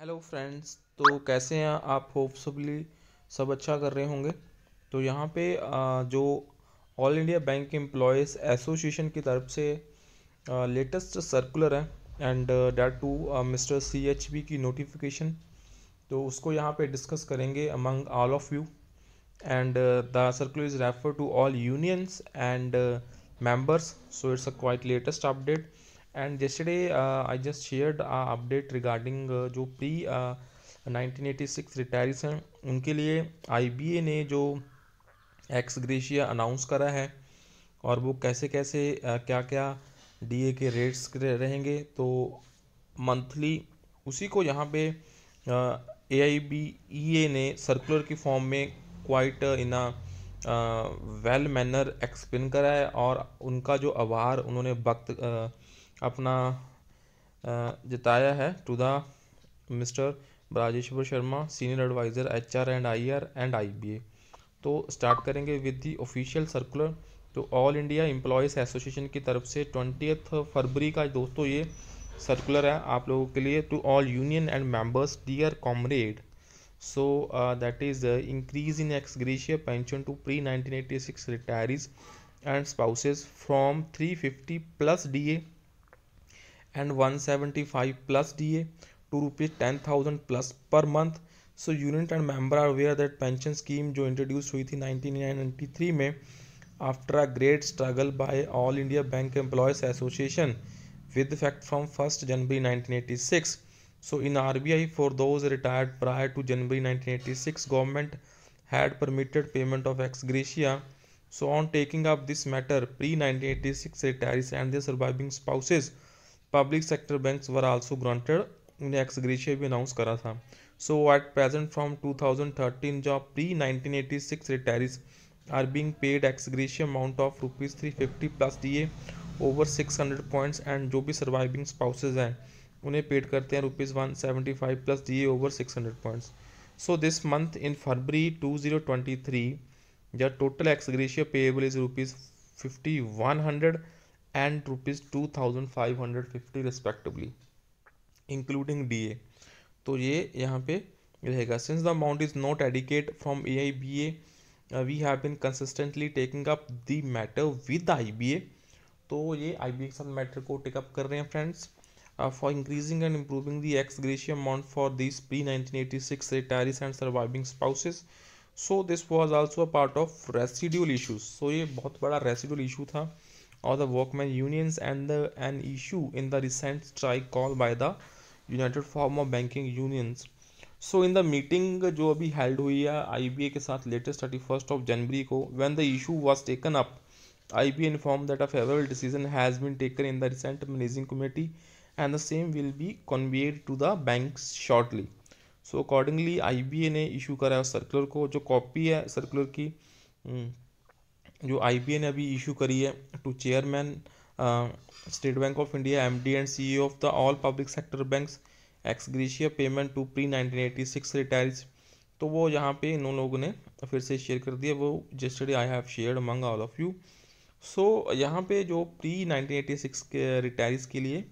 Hello friends तो कैसे हैं आप होप्सबली सब अच्छा कर रहे होंगे तो यहाँ पे जो all India bank employees association की तरफ से लेटेस्ट सर्कुलर है and date to mister C H B की नोटिफिकेशन तो उसको यहाँ पे डिस्कस करेंगे among all of you and the circular is refer to all unions and members so it's a quite latest update and yesterday I uh, just just shared uh, update जो pre nineteen eighty six retirees हैं उनके लिए आई ने जो x gratia announce करा है और वो कैसे कैसे क्या क्या डीए के रेट्स रहेंगे तो मंथली उसी को यहाँ पे ए आई बी ई ने सर्कुलर की फॉर्म में quite in a well manner explain करा है और उनका जो आभार उन्होंने वक्त uh, अपना जताया है to the mister Rajeshwar Sharma senior advisor H R and I R and I B A तो स्टार्ट करेंगे विद दी ऑफिशियल सर्कुलर तो ऑल इंडिया एम्प्लॉयज़ एसोसिएशन की तरफ से ट्वेंटी फरवरी का दोस्तों ये सर्कुलर है आप लोगों के लिए to all union and members dear comrade so that is increase in ex pension to pre nineteen eighty six retirees and spouses from fifty plus D A and 175 plus DA to rupees 10,000 plus per month. So unit and member are aware that pension scheme जो introduced हुई थी 1993 में after a great struggle by All India Bank Employees Association with effect from 1st January 1986. So in RBI for those retired prior to January 1986 government had permitted payment of ex gratia. So on taking up this matter pre 1986 retirees and their surviving spouses public sector banks were also granted उन्हें ex भी announce करा था so at present from 2013 जो pre 1986 retirees are being paid ex amount of rupees three fifty plus D over six hundred points and जो भी surviving spouses हैं उन्हें paid करते हैं rupees one seventy five plus D over six hundred points so this month in February two zero twenty three the total ex gratia payable is rupees fifty one hundred and rupees 2550 respectively including DA तो ये यहाँ पे रहेगा since the amount is not adequate from A I B A we have been consistently taking up the matter with I B A तो ये आई B A के साथ matter को टेकअप कर रहे हैं friends for increasing and improving the ex gratia amount for this pre nineteen eighty six retirees and surviving spouses so this was also a part of residual issues so ये बहुत बड़ा residual issue था or the workmen unions and the, an issue in the recent strike called by the united forum of banking unions so in the meeting जो अभी held हुई है आई B A के साथ latest thirty first of January को when the issue was taken up I B inform that a favourable decision has been taken in the recent managing committee and the same will be conveyed to the bank shortly so accordingly I B A ने issue करा है circular को जो copy है circular की हम्म, जो आई ने अभी इशू करी है to chairman State Bank of India M D and C of the all public sector banks ex gratia payment to pre nineteen eighty six retirees तो वो यहाँ पे इन लोगों ने फिर से शेयर कर दिया वो yesterday I have share among all of you so यहाँ पे जो प्री 1986 के रिटायरीज के लिए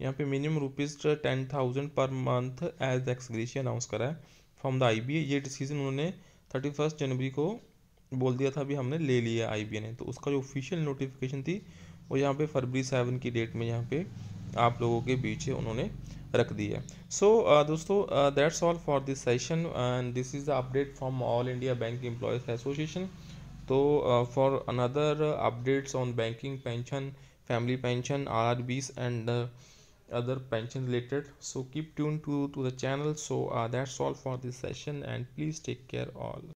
यहाँ पे minimum rupees ten thousand per month as ex gratia announce करा है फ्रॉम द आई बी ये डिसीजन उन्होंने थर्टी फर्स्ट जनवरी को बोल दिया था अभी हमने ले लिया आई ने तो उसका जो ऑफिशियल नोटिफिकेशन थी वो यहाँ पे फरवरी सेवन की डेट में यहाँ पे आप लोगों के बीच उन्होंने रख दिया सो so, uh, दोस्तों that's all for this session and this is the update from all India bank employees association तो for another updates on banking pension family pension R R Bs and other pension related so keep tune to to the channel so that's all for this session and please take care all